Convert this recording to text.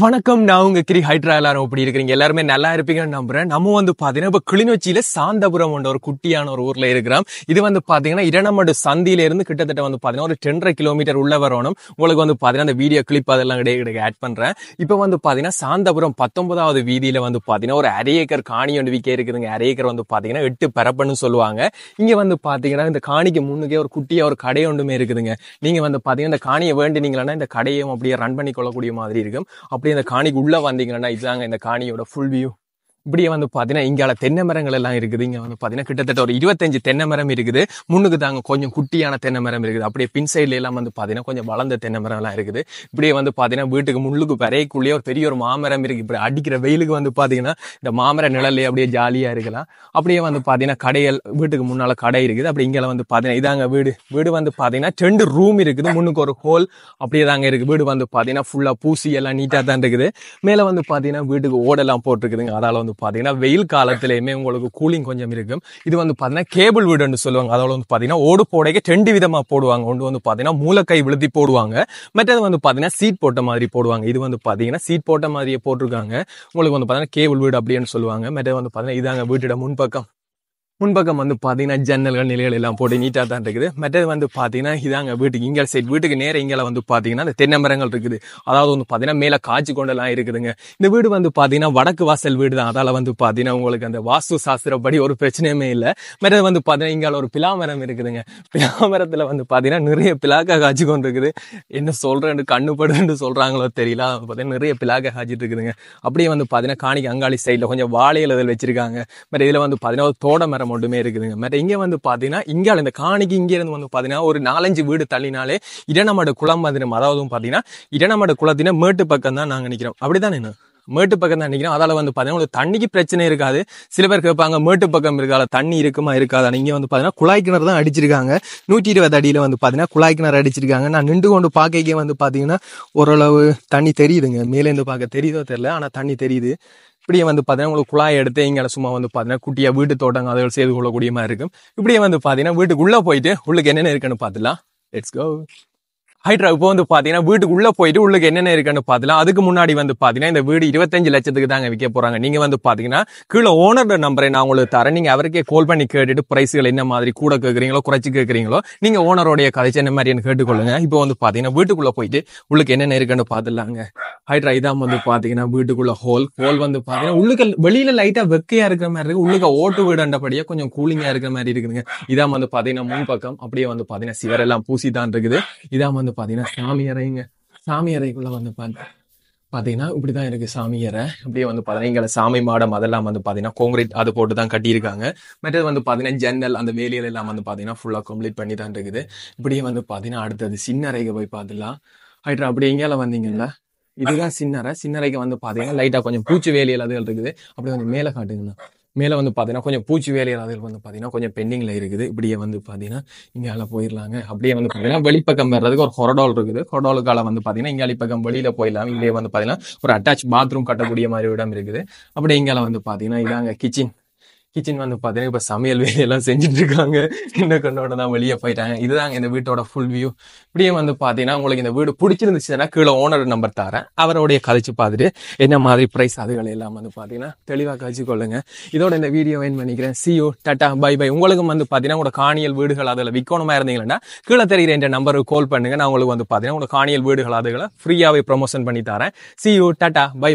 வணக்கம் நான் உங்க கிரி ஹைட்ரா எல்லாரும் அப்படி இருக்கிறீங்க எல்லாருமே நல்லா இருப்பீங்கன்னு நம்புறேன் நம்ம வந்து பாத்தீங்கன்னா இப்ப கிளிநொச்சியில சாந்தபுரம் என்ற ஒரு குட்டியான ஒரு ஊர்ல இருக்கிறோம் இது வந்து பாத்தீங்கன்னா இரணமடு சந்தியில இருந்து கிட்டத்தட்ட வந்து பாத்தீங்கன்னா ஒரு டென்றரை கிலோமீட்டர் உள்ள வரணும் உங்களுக்கு வந்து பாத்தீங்கன்னா அந்த வீடியோ கிளிப் அதெல்லாம் கிடையாது கிடையாது ஆட் பண்றேன் இப்ப வந்து பாத்தீங்கன்னா சாந்தபுரம் பத்தொன்பதாவது வீதியில வந்து பாத்தீங்கன்னா ஒரு அரை ஏக்கர் காணி ஒன்று விற்க இருக்குதுங்க அரை ஏக்கர் வந்து பாத்தீங்கன்னா எட்டு பரப்பன்னு சொல்லுவாங்க இங்க வந்து பாத்தீங்கன்னா இந்த காணிக்கு முன்னுக்கே ஒரு குட்டியா ஒரு கடை ஒன்றுமே இருக்குதுங்க நீங்க வந்து பாத்தீங்கன்னா இந்த காணியை வேண்டினீங்களா இந்த கடையும் அப்படியே ரன் பண்ணி கொள்ளக்கூடிய மாதிரி இருக்கும் அப்படியே இந்த காணிக்கு உள்ளே வந்தீங்கன்னா இதுதாங்க இந்த காணியோட ஃபுல் வியூ இப்படியே வந்து பார்த்தீங்கன்னா இங்கால தென்னை மரங்கள் எல்லாம் இருக்குது இங்கே வந்து பார்த்தீங்கன்னா கிட்டத்தட்ட ஒரு இருபத்தஞ்சு தென்னை மரம் இருக்குது முன்னுக்கு தாங்க கொஞ்சம் குட்டியான தென்னை மரம் இருக்குது அப்படியே பின் சைடில் எல்லாம் வந்து பார்த்தீங்கன்னா கொஞ்சம் வளர்ந்த தென்னை மரம்லாம் இருக்குது இப்படியே வந்து பார்த்தீங்கன்னா வீட்டுக்கு முள்ளுக்கு பறையக்குள்ளேயே ஒரு பெரிய ஒரு மாமரம் இருக்குது இப்படி அடிக்கிற வெயிலுக்கு வந்து பார்த்தீங்கன்னா இந்த மாமர நிழல்லே அப்படியே ஜாலியாக இருக்கலாம் அப்படியே வந்து பார்த்தீங்கன்னா கடைகள் வீட்டுக்கு முன்னால் கடை இருக்குது அப்படி இங்கே வந்து பார்த்தீங்கன்னா இதாங்க வீடு வீடு வந்து பார்த்தீங்கன்னா ரெண்டு ரூம் இருக்குது முன்னுக்கு ஒரு ஹோல் அப்படியே தாங்க இருக்குது வீடு வந்து பார்த்தீங்கன்னா ஃபுல்லாக பூசி எல்லாம் நீட்டாக தான் இருக்குது மேலே வந்து பார்த்தீங்கன்னா வீட்டுக்கு ஓடெல்லாம் போட்டிருக்குதுங்க அதால் வந்து வந்து பார்த்தீங்கன்னா வெயில் காலத்திலையுமே உங்களுக்கு கூலிங் கொஞ்சம் இருக்கும் இது வந்து பார்த்தீங்கன்னா கேபிள் வீடுன்னு சொல்லுவாங்க அதோட வந்து பார்த்தீங்கன்னா ஓடு போடைக்கு ரெண்டு விதமாக போடுவாங்க ஒன்று வந்து பார்த்தீங்கன்னா மூலக்கை விழுதி போடுவாங்க மற்றது வந்து பார்த்தீங்கன்னா சீட் போட்ட மாதிரி போடுவாங்க இது வந்து பார்த்தீங்கன்னா சீட் போட்ட மாதிரியே போட்டிருக்காங்க உங்களுக்கு வந்து பார்த்தீங்கன்னா கேபிள் வீடு அப்படின்னு சொல்லுவாங்க மற்றது வந்து பார்த்தீங்கன்னா இதாங்க வீட்டோட முன்பக்கம் முன்பக்கம் வந்து பார்த்தீங்கன்னா ஜன்னல்கள் நிலைகள் எல்லாம் போட்டு நீட்டாக தான் இருக்குது மற்றது வந்து பார்த்தீங்கன்னா இதாங்க வீட்டுக்கு இங்கே சைட் வீட்டுக்கு நேரம் இங்கே வந்து பார்த்தீங்கன்னா அந்த தென்னை மரங்கள் இருக்குது அதாவது வந்து பார்த்தீங்கன்னா மேலே காய்ச்சி கொண்டெல்லாம் இருக்குதுங்க இந்த வீடு வந்து பார்த்தீங்கன்னா வடக்கு வாசல் வீடு தான் அதால் வந்து பார்த்தீங்கன்னா உங்களுக்கு அந்த வாஸ்து சாஸ்திரப்படி ஒரு பிரச்சனையுமே இல்லை மற்றது வந்து பார்த்தீங்கன்னா இங்கே ஒரு பிலாமரம் இருக்குதுங்க பிலாமரத்தில் வந்து பார்த்தீங்கன்னா நிறைய பிலாக்கா காய்ச்சி கொண்டு இருக்குது என்ன சொல்கிறேன்னு கண்ணுப்படுன்னு சொல்கிறாங்களோ தெரியல பார்த்தீங்கன்னா நிறைய பிலாக்கா காய்ச்சிட்டு இருக்குதுங்க அப்படியே வந்து பார்த்தீங்கன்னா காணிக்கு அங்காளி சைடில் கொஞ்சம் வாழையில் வச்சிருக்காங்க மற்ற இதில் வந்து பார்த்தீங்கன்னா ஒரு தோட மரம் மட்டுமே இருக்குதுங்க மற்ற இங்கே வந்து பார்த்தீங்கன்னா இங்கே இந்த காணிக்கு இங்கேருந்து வந்து பார்த்தீங்கன்னா ஒரு நாலஞ்சு வீடு தள்ளினாலே இடநமட குளம் வந்துடும் அதாவது பார்த்தீங்கன்னா இடநமட குளத்தின மேட்டு பக்கம் தான் நாங்கள் நினைக்கிறோம் அப்படிதான் என்ன மேட்டு பக்கம் தான் நிற்கிறோம் அதால் வந்து பார்த்தீங்கன்னா உங்களுக்கு தண்ணிக்கு பிரச்சனை இருக்காது சில பேர் கேட்பாங்க மேட்டு பக்கம் இருக்காது தண்ணி இருக்குமா இருக்காது இங்கே வந்து பார்த்தீங்கன்னா குழாய் கிணறு தான் அடிச்சிருக்காங்க நூற்றி இருபது அடியில் வந்து பார்த்தீங்கன்னா குழாய் கிணறு அடிச்சிருக்காங்க நான் நின்று கொண்டு பார்க்கவே வந்து பார்த்தீங்கன்னா ஓரளவு தண்ணி தெரியுதுங்க மேலேருந்து பார்க்க தெரியுதோ தெரியல ஆனால் தண்ணி தெரியுது இப்படியே வந்து பார்த்தீங்கன்னா உங்களுக்கு குழாய் எடுத்து இங்கே சும்மா வந்து பார்த்தீங்கன்னா குட்டியாக வீட்டு தோட்டம் அதுகள் செய்து கொள்ளக்கூடிய மாதிரி இருக்கும் இப்படியே வந்து பார்த்தீங்கன்னா வீட்டுக்குள்ளே போயிட்டு உள்ளுக்கு என்னென்ன இருக்குன்னு பார்த்துலாம் லெட்ஸ் கோ ஹைட்ரா இப்போ வந்து பார்த்தீங்கன்னா வீட்டுக்குள்ளே போயிட்டு உள்ளுக்கு என்னென்ன இருக்குன்னு பார்த்துலாம் அதுக்கு முன்னாடி வந்து பார்த்தீங்கன்னா இந்த வீடு இருபத்தஞ்சு லட்சத்துக்கு தாங்க விற்க போறாங்க நீங்க வந்து பார்த்தீங்கன்னா கீழே ஓனரோட நம்பரை நான் உங்களுக்கு தரேன் நீங்க அவருக்கே கால் பண்ணி கேட்டுட்டு பிரைஸ்கள் என்ன மாதிரி கூட கேட்குறீங்களோ குறைச்சி கேட்குறீங்களோ நீங்க ஓனருடைய கதைச்சு என்ன மாதிரி கேட்டுக்கொள்ளுங்க இப்போ வந்து பார்த்தீங்கன்னா வீட்டுக்குள்ள போயிட்டு உள்ளுக்கு என்னென்ன இருக்குன்னு பார்த்துலாங்க ஹைட்ரா இதான் வந்து பார்த்தீங்கன்னா வீட்டுக்குள்ள ஹோல் ஹோல் வந்து பார்த்தீங்கன்னா உள்ளுக்கு வெளியில லைட்டா வெக்கையா இருக்கிற மாதிரி இருக்கு உள்ளுக்க ஓட்டு வீடுன்றபடியாக கொஞ்சம் கூலிங்கா இருக்கிற மாதிரி இருக்குதுங்க இதான் வந்து பார்த்தீங்கன்னா முன்பக்கம் அப்படியே வந்து பார்த்தீங்கன்னா சிவரெல்லாம் பூசி தான் இருக்குது இதான் வந்து வந்து பார்த்தீங்கன்னா சாமி அறைங்க சாமி அறைக்குள்ள வந்து பார்த்தீங்கன்னா இப்படி தான் சாமி அறை அப்படியே வந்து பார்த்தீங்கன்னா சாமி மாடம் அதெல்லாம் வந்து பார்த்தீங்கன்னா கோங்கிரீட் அது போட்டு தான் கட்டியிருக்காங்க மற்றது வந்து பார்த்தீங்கன்னா ஜன்னல் அந்த வேலியல் எல்லாம் வந்து பார்த்தீங்கன்னா ஃபுல்லாக கம்ப்ளீட் பண்ணி தான் இருக்குது இப்படியே வந்து பார்த்தீங்கன்னா அடுத்தது சின்ன அறைக்கு போய் பார்த்துலாம் ஹைட்ரா அப்படி எங்கேயால வந்தீங்கல்ல இதுதான் சின்னரை சின்னரைக்கு வந்து பார்த்தீங்கன்னா லைட்டாக கொஞ்சம் பூச்சி வேலியல் அது இருக்குது அப்படி கொஞ்சம் மேலே காட்டுங்கண்ணா மேலே வந்து பார்த்தீங்கன்னா கொஞ்சம் பூச்சி வேலையில் அதில் வந்து பார்த்தீங்கன்னா கொஞ்சம் பெண்டிங்கில் இருக்குது இப்படியே வந்து பார்த்தீங்கன்னா இங்கால போயிடலாங்க அப்படியே வந்து பார்த்தீங்கன்னா வெளிப்பக்கம் வர்றதுக்கு ஒரு ஹொரடால் இருக்குது ஹொரடாலுக்கால வந்து பார்த்தீங்கன்னா இங்காலி பக்கம் வெளியில் போயிடலாம் இல்லையே வந்து பார்த்தீங்கன்னா ஒரு அட்டாச் பாத்ரூம் கட்டக்கூடிய மாதிரி இடம் இருக்குது அப்படியே இங்கால வந்து பார்த்தீங்கன்னா இதாங்க கிச்சன் கிச்சன் வந்து பார்த்தீங்கன்னா இப்போ சமையல் வேலையெல்லாம் செஞ்சுட்டு இருக்காங்க இன்னும் கொண்டோட தான் வெளியே போயிட்டாங்க இதுதாங்க இந்த வீட்டோட ஃபுல் வியூ இப்படியே வந்து பார்த்தீங்கன்னா உங்களுக்கு இந்த வீடு பிடிச்சிருந்துச்சுன்னா கீழே ஓனர் நம்பர் தரேன் அவரோடைய கழிச்சு பார்த்துட்டு என்ன மாதிரி ப்ரைஸ் அதுகள் எல்லாம் வந்து பார்த்தீங்கன்னா தெளிவாக கழிச்சு கொள்ளுங்க இதோட இந்த வீடியோ என் பண்ணிக்கிறேன் சியோ டட்டா பை பை உங்களுக்கும் வந்து பார்த்தீங்கன்னா உங்களோட காணியல் வீடுகள் அதில் விற்கணுமா இருந்தீங்கன்னா கீழே தெரிகிற என்ற நம்பருக்கு கால் பண்ணுங்க நான் உங்களுக்கு வந்து பார்த்தீங்கன்னா உங்களோட காணியல் வீடுகள் அதுகளை ஃப்ரீயாகவே ப்ரொமோஷன் பண்ணி தரேன் சியோ டட்டா பை